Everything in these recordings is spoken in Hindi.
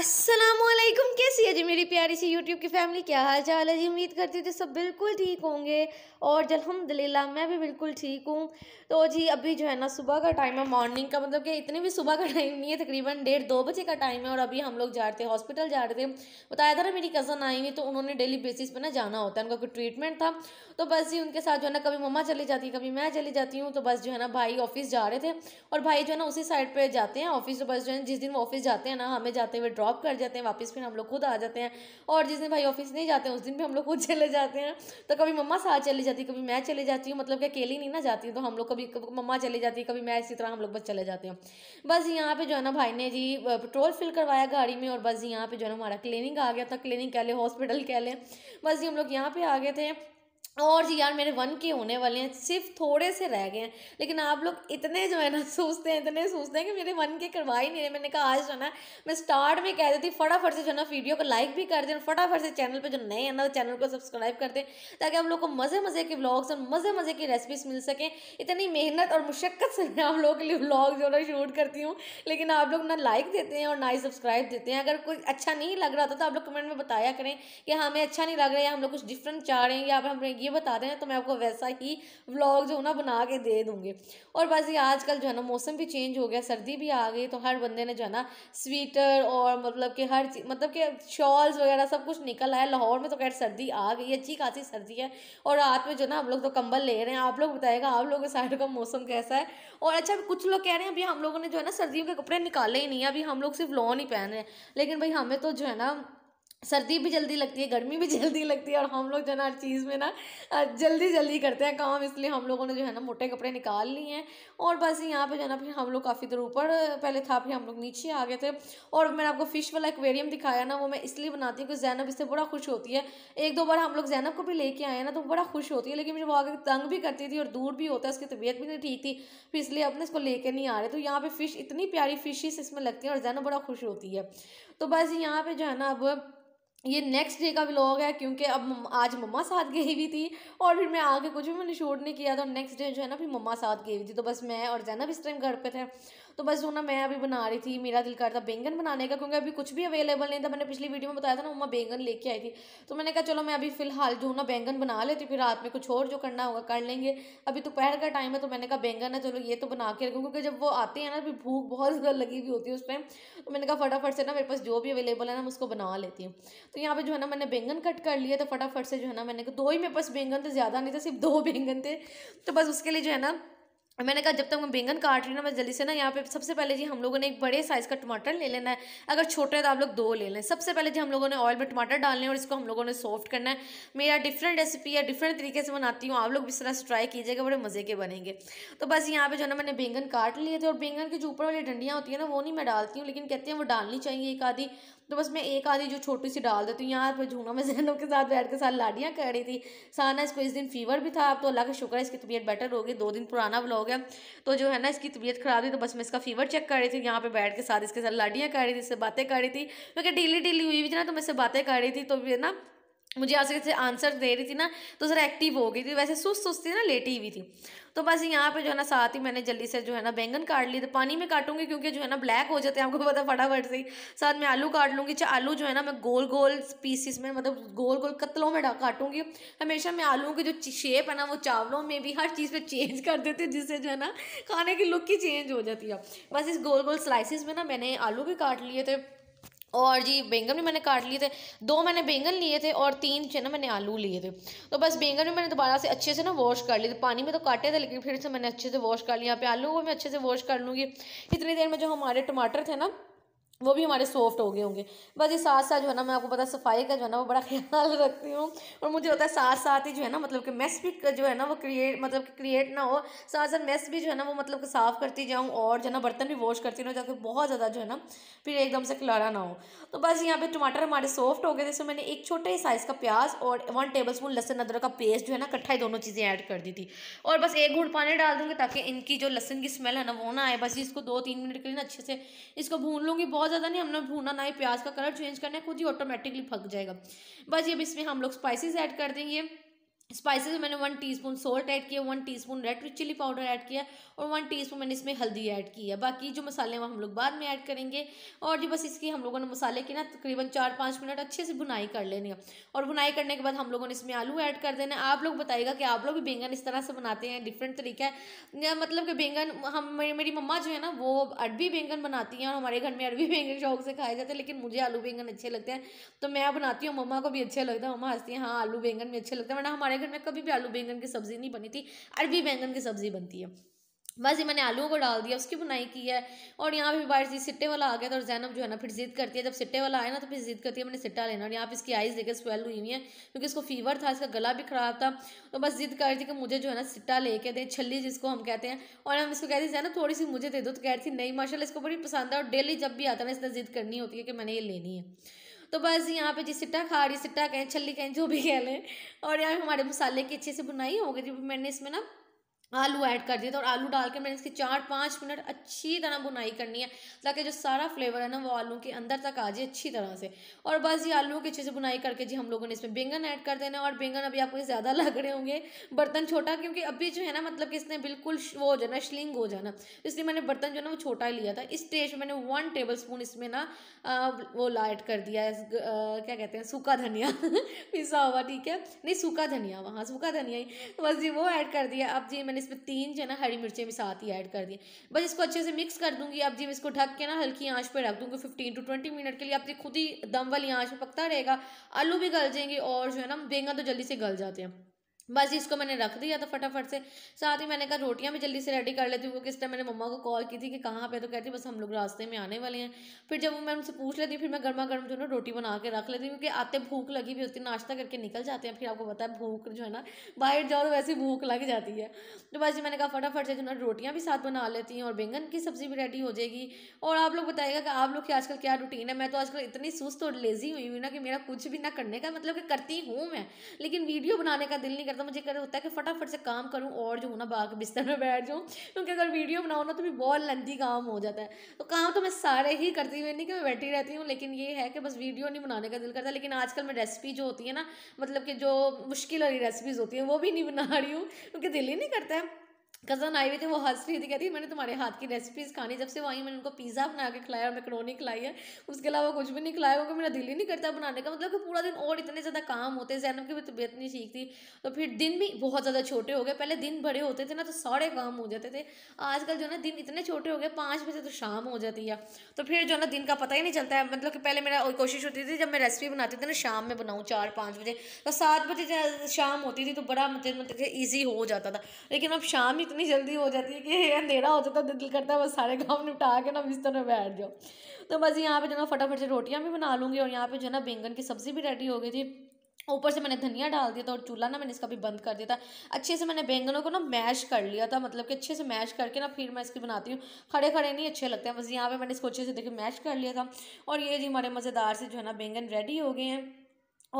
असलकुम कैसी है जी मेरी प्यारी सी यूट्यूब की फैमिली क्या हाल चाल है जी उम्मीद करती हूँ सब बिल्कुल ठीक होंगे और अलहमदिल्ला मैं भी बिल्कुल ठीक हूँ तो जी अभी जो है ना सुबह का टाइम है मॉर्निंग का मतलब कि इतने भी सुबह का टाइम नहीं है तकरीबन डेढ़ दो बजे का टाइम है और अभी हम लोग जा रहे थे हॉस्पिटल जा रहे थे बताया था ना मेरी कज़न आई हुई तो उन्होंने डेली बेसिस पर ना जाना होता है उनका कोई ट्रीटमेंट था तो बस जी उनके साथ जो है ना कभी मम्मा चली जाती है कभी मैं चली जाती हूँ तो बस जो है ना भाई ऑफिस जा रहे थे और भाई जो है ना उसी साइड पर जाते हैं ऑफिस तो बस जो है जिस दिन वो ऑफिस जाते हैं ना हमें जाते हुए ड्रॉप कर जाते हैं वापस फिर हम लोग खुद आ जाते हैं और जिस दिन भाई ऑफिस नहीं जाते हैं उस दिन भी हम लोग खुद चले जाते हैं तो कभी मम्मा साथ चले जाती कभी मैं चले जाती हूँ मतलब कि अकेली नहीं ना जाती तो हम लोग कभी मम्मा चले जाती कभी मैं इसी तरह हम लोग बस चले जाते हैं बस यहाँ पर जो है ना भाई ने जी पेट्रोल फिल करवाया गाड़ी में और बस यहाँ पर जो है ना हमारा क्लिनिक आ गया था क्लिनिक कह लें हॉस्पिटल कह लें बस जी हम लोग यहाँ पर आ गए थे और जी यार मेरे वन के होने वाले हैं सिर्फ थोड़े से रह गए हैं लेकिन आप लोग इतने जो है ना सोचते हैं इतने सोचते हैं कि मेरे वन के करवा ही नहीं मैंने कहा आज जो है ना मैं स्टार्ट में कह देती फटाफट से जो है ना वीडियो को लाइक भी कर दें फटाफट से चैनल पे जो नए हैं ना चैनल को सब्सक्राइब कर दें ताकि आप लोग को मज़े मज़े के ब्लॉग्स और मज़े मज़े की रेसिपीज मिल सकें इतनी मेहनत और मुशक्क़त से मैं आप लोगों के लिए ब्लॉग जो ना शूट करती हूँ लेकिन आप लोग ना लाइक देते हैं और ना ही सब्सक्राइब देते हैं अगर कोई अच्छा नहीं लग रहा था तो आप लोग कमेंट में बताया करें कि हाँ, हमें अच्छा नहीं लग रहा है या हम लोग कुछ डिफरेंट चाह रहे हैं या आप हमें ये बता हैं तो मैं आपको वैसा ही व्लॉग जो ना बना के दे दूँगी और बस ये आजकल जो है ना मौसम भी चेंज हो गया सर्दी भी आ गई तो हर बंदे ने जो है ना स्वीटर और मतलब कि हर मतलब कि शॉल्स वगैरह सब कुछ निकल आया लाहौर में तो खैर सर्दी आ गई अच्छी खासी सर्दी है और रात में जो ना हम लोग तो कंबल ले रहे हैं आप लोग बताएगा आप लोगों के साइड का मौसम कैसा है और अच्छा कुछ लोग कह रहे हैं अभी हम लोगों ने जो है ना सर्दियों के कपड़े निकाले ही नहीं है अभी हम लोग सिर्फ लॉन ही पहन रहे हैं लेकिन भाई हमें तो जो है ना सर्दी भी जल्दी लगती है गर्मी भी जल्दी लगती है और हम लोग जो है ना हर चीज़ में ना जल्दी जल्दी करते हैं काम इसलिए हम लोगों ने जो है ना मोटे कपड़े निकाल लिए हैं और बस यहाँ पे जो है ना फिर हम लोग काफ़ी देर ऊपर पहले था फिर हम लोग नीचे आ गए थे और मैंने आपको फ़िश वाला एक्वेरियम दिखाया ना वो मैं इसलिए बनाती हूँ कि जैनब इससे बड़ा खुश होती है एक दो बार हम लोग जैनब को भी लेके आए ना तो बड़ा खुश होती है लेकिन मुझे वो आगे तंग भी करती थी और दूर भी होता है उसकी तबीयत भी नहीं ठीक थी फिर इसलिए अपने इसको लेके नहीं आ रहे तो यहाँ पर फ़िश इतनी प्यारी फ़िश इसमें लगती है और जैनब बड़ा खुश होती है तो बस यहाँ पर जो है ना अब ये नेक्स्ट डे का व्लॉग है क्योंकि अब आज मम्मा साथ गई हुई थी और फिर मैं आगे कुछ भी मैंने शूट नहीं किया था नेक्स्ट डे जो है ना फिर मम्मा साथ गई हुई थी तो बस मैं और जैनब इस टाइम घर पे थे तो बस जो ना मैं अभी बना रही थी मेरा दिल करता बैंगन बनाने का क्योंकि अभी कुछ भी अवेलेबल नहीं था मैंने पिछली वीडियो में बताया था ना उमा बैंगन लेके आई थी तो मैंने कहा चलो मैं अभी फ़िलहाल जो ना बैंगन बना लेती फिर रात में कुछ और जो करना होगा कर लेंगे अभी दोपहर का टाइम है तो मैंने कहा बैंगन है चलो ये तो बना के रखूँ क्योंकि जब वो आते हैं ना अभी भूख बहुत ज़्यादा लगी हुई होती है उस टाइम तो मैंने कहा फटाफट से ना मेरे पास जो भी अवेलेबल है ना उसको बना लेती हूँ तो यहाँ पर जो है ना मैंने बैंगन कट कर लिया तो फटाफट से जो है ना मैंने कहा दो ही मेरे पास बैंगन थे ज़्यादा नहीं था सिर्फ दो बैंगन थे तो बस उसके लिए जो है ना मैंने कहा जब तक मैं बैंगन काट रही ना मैं जल्दी से ना यहाँ पे सबसे पहले जी हम लोगों ने एक बड़े साइज़ का टमाटर ले लेना है अगर छोटे हैं तो आप लोग दो ले लें सबसे पहले जी हम लोगों ने ऑयल में टमाटर डालने और इसको हम लोगों ने सॉफ्ट करना है मेरा डिफरेंट रेसिपी है डिफरेंट तरीके से बनाती हूँ आप लोग इस तरह से ट्राई कीजिएगा बड़े मज़े के बनेंगे तो बस यहाँ पर जो है ना मैंने बैंगन काट लिए थे और बैंगन की जो ऊपर वाली डंडियाँ होती है ना वो नहीं मैं डालती हूँ लेकिन कहते हैं वो डालनी चाहिए एक आधी तो बस मैं एक आधी जो छोटी सी डाल देती हूँ यहाँ पर झूना मैं जहनों के साथ बैठ के साथ लाडियाँ कर रही थी सारा इसको इस दिन फीवर भी था अब तो अल्लाह का शुक्र है इसकी तबीयत बेटर होगी दो दिन पुराना ब्लॉग गया तो जो है ना इसकी तबीयत ख़राब थी तो बस मैं इसका फीवर चेक कर रही थी यहाँ पे बैठ के साथ इसके साथ लाडियाँ कर रही थी इससे बातें कर रही थी क्योंकि डेली डेली हुई भी थी ना तो मैं इससे बातें कर रही थी तो ना मुझे आज से आंसर दे रही थी ना तो ज़रा एक्टिव हो गई थी वैसे सुस्त सुस्त थी ना लेटी हुई थी तो बस यहाँ पे जो है ना साथ ही मैंने जल्दी से जो है ना बैंगन काट लिए तो पानी में काटूंगी क्योंकि जो है ना ब्लैक हो जाते हैं आपको पता फटाफट से साथ में आलू काट लूँगी चाहे आलू जो है ना मैं गोल गोल पीसीस में मतलब गोल गोल कतलों में काटूंगी हमेशा मैं आलू की जो शेप है ना वो चावलों में भी हर चीज़ पर चेंज कर देती हूँ जिससे जो है ना खाने की लुक ही चेंज हो जाती है बस इस गोल गोल स्लाइसिस में ना मैंने आलू भी काट लिए थे और जी बैंगन भी मैंने काट लिए थे दो मैंने बैंगन लिए थे और तीन जो ना मैंने आलू लिए थे तो बस बैंगन भी मैंने दोबारा से अच्छे से ना वॉश कर लिए थे पानी में तो काटे थे लेकिन फिर से मैंने अच्छे से वॉश कर लिया यहाँ पे आलू को मैं अच्छे से वॉश कर लूँगी इतनी देर में जो हमारे टमाटर थे ना वो भी हमारे सॉफ्ट हो गए होंगे बस ये साथ साथ जो है ना मैं आपको पता सफाई का जो है ना वो बड़ा ख्याल रखती हूँ और मुझे होता है साथ साथ ही जो है ना मतलब कि मेस भी जो है ना वो क्रिएट मतलब कि क्रिएट ना हो साथ साथ मेस भी जो है ना वो मतलब कि साफ़ करती जाऊँ और जो है ना बर्तन भी वॉश करती रहूँ ताकि बहुत ज़्यादा जो है ना फिर एकदम से खिलाड़ा ना हो तो बस यहाँ पर टमाटर हमारे सॉफ्ट हो गए जैसे तो मैंने एक छोटे साइज़ का प्याज और वन टेबल स्पून लहसन अदरक का पेस्ट जो है ना कट्ठा ही दोनों चीज़ें ऐड कर दी थी और बस एक घूट पानी डाल दूँगी ताकि इनकी जो लहसन की स्मेल है ना वो ना आए बस इसको दो तीन मिनट के लिए ना अच्छे से इसको भून लूँगी बहुत ज़्यादा नहीं हमने भूना ना ही प्याज का कलर चेंज करना है खुद ही ऑटोमेटिकली पक जाएगा बस ये अब इसमें हम लोग स्पाइसेस ऐड कर देंगे स्पाइसेस मैंने वन टीस्पून सॉल्ट ऐड किया one teaspoon red red chili powder add किया और वन टीस्पून मैंने इसमें हल्दी ऐड की है बाकी जो मसाले हैं वो हम लोग बाद में ऐड करेंगे और जो बस इसकी हम लोगों ने मसाले की ना तकरीबन चार पाँच मिनट अच्छे से बुनाई कर लेनी है और बुनाई करने के बाद हम लोगों ने इसमें आलू ऐड कर देना आप लोग बताइएगा कि आप लोग भी बैंगन इस तरह से बनाते हैं डिफरेंट तरीका है मतलब कि बैंगन हम मेरी मम्मा जो है ना वो अरबी बैंगन बनाती हैं और हमारे घर में अरबी बैंगन शौक से खाए जाते हैं लेकिन मुझे आलू बैंगन अच्छे लगते हैं तो मैं बनाती हूँ मम्मा को भी अच्छे लगता है मम्मा हंसती हैं हाँ आलू बैंगन भी अच्छे लगते हैं वरना हमारे घर में कभी भी आलू बैंगन की सब्ज़ी नहीं बनी थी अरबी बैंगन की सब्ज़ी बनती है बस ये मैंने आलूओं को डाल दिया उसकी बुनाई की है और यहाँ पे बाहर जी सिट्टे वाला आ गया था तो और जैनब जो है ना फिर जिद करती है जब सिट्टे वाला आया ना तो फिर जिद करती है मैंने सिट्टा लेना और यहाँ पे इसकी आइज़ देखे स्वेल हुई हुई है क्योंकि इसको फीवर था इसका गला भी ख़राब था तो बस जिद कर रही थी कि मुझे जो है ना सिट्टा लेके दे छली जिसको हम कहते हैं और हम इसको कहते हैं ना थोड़ी सी मुझे दे दो तो कह रही थी नहीं माशाला इसको बड़ी पसंद है और डेली जब भी आता ना इसने जिद करनी होती है कि मैंने ये लेनी है तो बस यहाँ पे जी सिट्टा खा रही सिट्टा कहें छली कहें जो भी कह लें और यहाँ हमारे मसाले की अच्छे से बुनाई हो गई मैंने इसमें ना आलू ऐड कर दिया था और आलू डाल के मैंने इसकी चार पाँच मिनट अच्छी तरह बुनाई करनी है ताकि जो सारा फ्लेवर है ना वो आलू के अंदर तक आ जाए अच्छी तरह से और बस ये आलू की अच्छे से बुनाई करके जी हम लोगों ने इसमें बैंगन ऐड कर देना और बैंगन अभी आपको ज़्यादा लग रहे होंगे बर्तन छोटा क्योंकि अभी जो है ना मतलब कि इसने बिल्कुल वो हो जाना श्लिंग हो जाना तो इसलिए मैंने बर्तन जो है ना वो छोटा ही लिया था इस स्टेज में मैंने वन टेबल स्पून इसमें ना वो लाइट कर दिया है क्या कहते हैं सूखा धनिया पिसा हुआ ठीक है नहीं सूखा धनिया वहाँ सूखा धनिया ही बस जी वो ऐड कर दिया अब जी मैंने इसमें तीन जो है ना हरी मिर्चें भी साथ ही ऐड कर दी बस इसको अच्छे से मिक्स कर दूंगी अब जी मैं इसको ढक के ना हल्की आंच पर रख दूंगी फिफ्टीन टू ट्वेंटी मिनट के लिए आप खुद ही दम वाली आंच पर पकता रहेगा आलू भी गल जाएंगे और जो है ना बेंगा तो जल्दी से गल जाते हैं बस इसको मैंने रख दिया था फटाफट से साथ ही मैंने कहा रोटियां भी जल्दी से रेडी कर लेती हूँ किस टाइम मैंने मम्मा को कॉल की थी कि कहाँ पे तो कहती बस हम लोग रास्ते में आने वाले हैं फिर जब मैं उनसे पूछ लेती हूँ फिर मैं गर्मा गर्म जो ना रोटी बना के रख लेती हूँ क्योंकि आते भूख लगी भी होती है नाश्ता करके निकल जाते हैं फिर आपको पता है भूख जो है ना बाहर जाओ तो वैसे भूख लग जाती है तो बस मैंने कहा फटाफट से जो ना रोटियाँ भी साथ बना लेती हूँ और बैंगन की सब्ज़ी भी रेडी हो जाएगी और आप लोग बताइएगा कि आप लोग की आजकल क्या रूटीन है मैं तो आजकल इतनी सुस्त और लेजी हुई हुई ना कि मेरा कुछ भी ना करने का मतलब कि करती हूँ मैं लेकिन वीडियो बनाने का दिल नहीं करता मुझे कर होता है कि फटाफट से काम करूँ और जो हूँ ना बाग बिस्तर में बैठ जाऊँ क्योंकि अगर वीडियो बनाओ ना तो भी बहुत लंदी काम हो जाता है तो काम तो मैं सारे ही करती हुई नहीं कि मैं बैठी रहती हूँ लेकिन ये है कि बस वीडियो नहीं बनाने का दिल करता लेकिन आजकल मैं रेसिपी जो होती है ना मतलब कि जो मुश्किल वाली रेसिपीज़ होती हैं वो भी नहीं बना रही हूँ क्योंकि दिल ही नहीं करता है कज़न आई हुई थी वो हंस रही थी कहती मैंने तुम्हारे हाथ की रेसिपीज़ खानी जब से वो आई मैंने उनको पिज़्ज़ा बना के खिलाया और मैकरोनी खिलाई है उसके अलावा कुछ भी नहीं खिलाया क्योंकि मेरा दिल ही नहीं करता बनाने का मतलब कि पूरा दिन और इतने ज़्यादा काम होते जैनब की भी तबीयत नहीं ठीक थी तो फिर दिन भी बहुत ज़्यादा छोटे हो गए पहले दिन बड़े होते थे ना तो सारे काम हो जाते थे आजकल जो है ना दिन इतने छोटे हो गए पाँच बजे तो शाम हो जाती है तो फिर जो है ना दिन का पता ही नहीं चलता है मतलब कि पहले मेरा कोशिश होती थी जब मैं रेसिपी बनाती थी ना शाम में बनाऊँ चार पाँच बजे तो सात बजे शाम होती थी तो बड़ा मतलब मतलब ईजी हो जाता था लेकिन अब शाम ही इतनी जल्दी हो जाती है कि अंधेरा हो जाता है दिल करता है बस सारे काम निपटा के ना बिस्तर में बैठ जाओ तो बस यहाँ पे जो ना फटाफट से रोटियाँ भी बना लूँगी और यहाँ पे जो ना बैंगन की सब्ज़ी भी रेडी हो गई थी ऊपर से मैंने धनिया डाल दिया था और चूल्हा ना मैंने इसका भी बंद कर दिया था अच्छे से मैंने बैंगनों को ना मैश कर लिया था मतलब कि अच्छे से मैश करके ना फिर मैं इसकी बनाती हूँ खड़े खड़े नहीं अच्छे लगते हैं बस यहाँ पे मैंने इसको अच्छे से देखिए मैश कर लिया था और ये जी हमारे मज़ेदार से जो है ना बैंगन रेडी हो गए हैं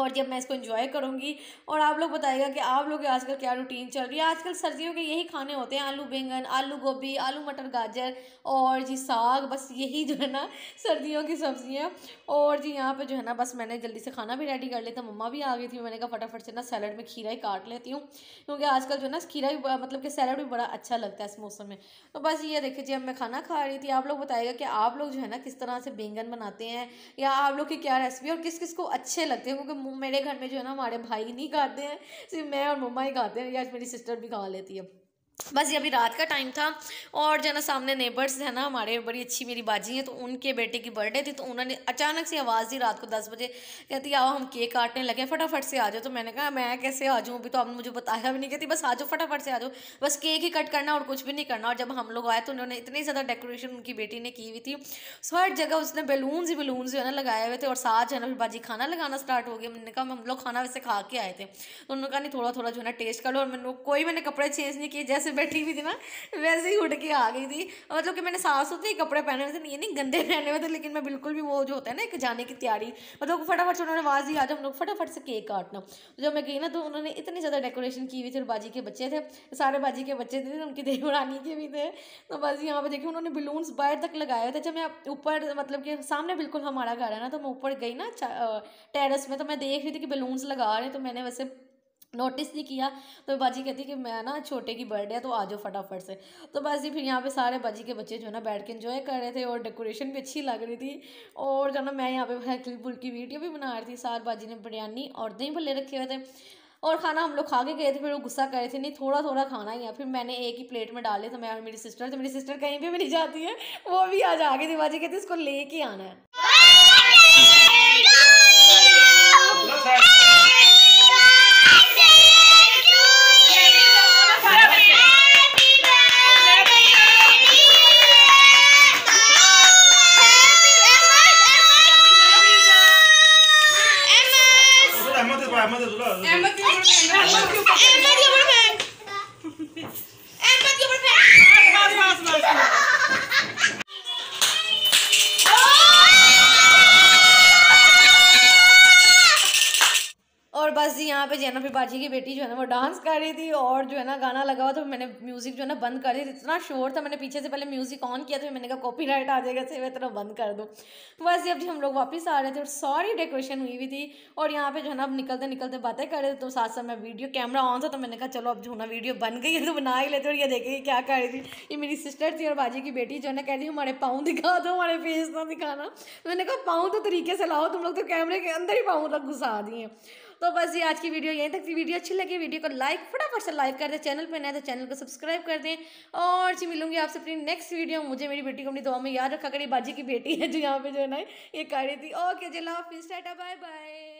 और जब मैं इसको इन्जॉय करूँगी और आप लोग बताएगा कि आप लोग आजकल क्या रूटीन चल रही है आजकल सर्दियों के यही खाने होते हैं आलू बैंगन आलू गोभी आलू मटर गाजर और जी साग बस यही जो है ना सर्दियों की सब्ज़ियाँ और जी यहाँ पे जो है ना बस मैंने जल्दी से खाना भी रेडी कर लिया था मम्मा भी आ गई थी मैंने कहा फटाफट से ना सैलड में खीरा ही काट लेती हूँ क्योंकि आजकल जो है ना खीरा भी मतलब कि सैलड भी बड़ा अच्छा लगता है इस मौसम में तो बस ये देखिए जी अब मैं खाना खा रही थी आप लोग बताएगा कि आप लोग जो है ना किस तरह से बैंगन बनाते हैं या आप लोग की क्या रेसिपी और किस किस को अच्छे लगते हैं क्योंकि मेरे घर में जो है ना हमारे भाई नहीं खाते हैं सिर्फ मैं और मम्मा ही खाते हैं या मेरी सिस्टर भी खा लेती है बस ये अभी रात का टाइम था और जो है ना सामने नेबर्स है ना हमारे बड़ी अच्छी मेरी बाजी है तो उनके बेटे की बर्थडे थी तो उन्होंने अचानक से आवाज़ दी रात को दस बजे कहती आओ हम केक काटने लगे फटाफट से आ जाओ तो मैंने कहा मैं कैसे आ जाऊँ अभी तो आपने मुझे बताया भी नहीं कहती बस आ जाओ फटाफट से आ जाओ बस केक ही कट करना और कुछ भी नहीं करना और जब हम लोग आए तो उन्होंने इतनी ज़्यादा डेकोरेशन उनकी बेटी ने की हुई थी सो हर जगह उसने बैलून्स ही बैलून जो है ना लगाए हुए थे और साथ जो है ना फिर बाजी खाना लगाना स्टार्ट हो गया मैंने कहा हम लोग खाना वैसे खा के आए थे तो उन्होंने कहा नहीं थोड़ा थोड़ा जो है ना टेस्ट कर लो और मैंने कोई मैंने कपड़े चेंज नहीं किए जैसे बैठी हुई थी ना वैसे ही उठ के आ गई थी मतलब कि मैंने साफ सुथरे कपड़े पहने हुए थे नहीं नहीं गंदे पहने हुए थे लेकिन मैं बिल्कुल भी वो जो होता है ना एक जाने की तैयारी मतलब फटाफट से उन्होंने आवाज़ आ आज हम लोग फटाफट से केक काटना तो जब मैं गई ना तो उन्होंने इतनी ज़्यादा डेकोरेशन की हुई थी और बाजी के बच्चे थे सारे बाजी के बच्चे थे उनकी उड़ानी के भी थे तो बस यहाँ पर देखिए उन्होंने बलून्स बाहर तक लगाए थे जब मैं ऊपर मतलब कि सामने बिल्कुल हमारा घर है ना तो मैं ऊपर गई ना टेरस में तो मैं देख रही थी कि बलून्स लगा रहे तो मैंने वैसे नोटिस नहीं किया तो बाजी कहती कि मैं ना छोटे की बर्थडे है तो आ जाओ फटाफट से तो बस जी फिर यहाँ पे सारे बाजी के बच्चे जो है ना बैठ के इन्जॉय कर रहे थे और डेकोरेशन भी अच्छी लग रही थी और जो ना मैं यहाँ पे हकली बुल की वीडियो भी बना रही थी सार बाजी ने बिरयानी और दही भले रखे हुए थे और खाना हम लोग खा के गए थे फिर वो गुस्सा कर रहे थे नहीं थोड़ा थोड़ा खाना ही है फिर मैंने एक ही प्लेट में डाले तो मैं और मेरी सिस्टर तो मेरी सिस्टर कहीं भी नहीं जाती है वो भी आज गई थी बाजी कहती इसको लेके आना है पे जैनब बाजी की बेटी जो है ना वो डांस कर रही थी और जो है ना गाना लगा हुआ तो मैंने म्यूज़िक जो है ना बंद कर दिया इतना शोर था मैंने पीछे से पहले म्यूज़िक ऑन किया तो मैंने कहा कॉपी राइट आ जाएगा से मैं इतना बंद कर दूँ बस जब हम लोग वापस आ रहे थे और सॉरी डेकोरेशन हुई हुई थी और यहाँ पर जो है ना अब निकलते निकलते बातें कर रहे थे तो साथ साथ मैं वीडियो कैमरा ऑन था तो मैंने कहा चलो अब जो ना वीडियो बन गई है तो बना ही लेते और ये देखे क्या कर रही थी ये मेरी सिस्टर थी और बाजी की बेटी जो है ना कह रही हमारे पाँव दिखा दो हमारे फेस ना दिखाना तो मैंने कहा पाँव तो तरीके से लाओ तुम लोग तो कैमरे के अंदर ही पाँव तक मतलब घुसा दिए तो बस ये आज की वीडियो यहीं तक थी वीडियो अच्छी लगी वीडियो को लाइक फटाफट से लाइक कर दें चैनल पर नया तो चैनल को सब्सक्राइब कर दें और जी मिलूंगी आपसे अपनी नेक्स्ट वीडियो मुझे मेरी बेटी को अपनी दुआ में याद रखा करी बाजी की बेटी है जो यहाँ पे जो है ना ये कह रही थी ओके जी लाफ इंस्टाटा बाय बाय